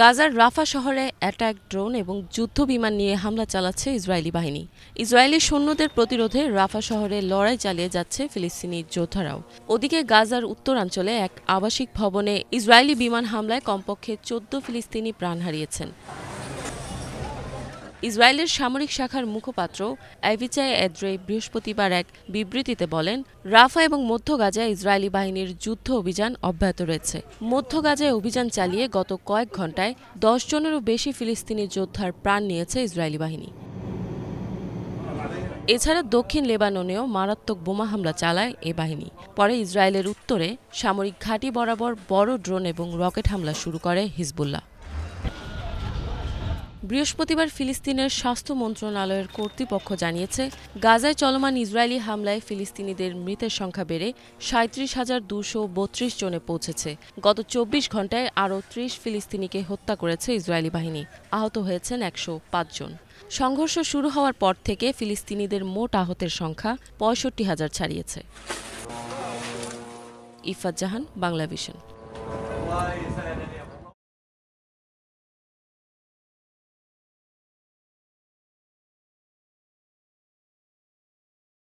গাজার রাফা শহরে attack drone এবং যুদ্ধ বিমান নিয়ে হামলা চালাচ্ছে ইসরায়েলি বাহিনী ইসরায়েলি সৈন্যদের প্রতিরোধে রাফা শহরে লড়াই চালিয়ে যাচ্ছে ফিলিস্তিনি যোদ্ধারাও ওদিকে গাজার উত্তরাঞ্চলে এক আবাসিক ভবনে ইসরায়েলি বিমান হামলায় কমপক্ষে চোদ্দ ফিলিস্তিনি প্রাণ হারিয়েছেন ইসরায়েলের সামরিক শাখার মুখপাত্র অ্যাভিচাই এদ্রে বৃহস্পতিবার এক বিবৃতিতে বলেন রাফা এবং মধ্য গাজায় ইসরায়েলি বাহিনীর যুদ্ধ অভিযান অব্যাহত রয়েছে মধ্য গাজায় অভিযান চালিয়ে গত কয়েক ঘন্টায় দশ জনেরও বেশি ফিলিস্তিনি যোদ্ধার প্রাণ নিয়েছে ইসরায়েলি বাহিনী এছাড়া দক্ষিণ লেবাননেও মারাত্মক বোমা হামলা চালায় এ বাহিনী পরে ইসরায়েলের উত্তরে সামরিক ঘাঁটি বরাবর বড় ড্রোন এবং রকেট হামলা শুরু করে হিজবুল্লাহ বৃহস্পতিবার ফিলিস্তিনের স্বাস্থ্য মন্ত্রণালয়ের কর্তৃপক্ষ জানিয়েছে গাজায় চলমান ইসরায়েলি হামলায় ফিলিস্তিনিদের মৃতের সংখ্যা বেড়ে সাঁত্রিশ হাজার দুশো বত্রিশ জনে পৌঁছেছে গত চব্বিশ ঘন্টায় আরও ত্রিশ ফিলিস্তিনিকে হত্যা করেছে ইসরায়েলি বাহিনী আহত হয়েছেন একশো জন সংঘর্ষ শুরু হওয়ার পর থেকে ফিলিস্তিনিদের মোট আহতের সংখ্যা পঁয়ষট্টি হাজার ছাড়িয়েছে ইফাত জাহান বাংলা ভিশন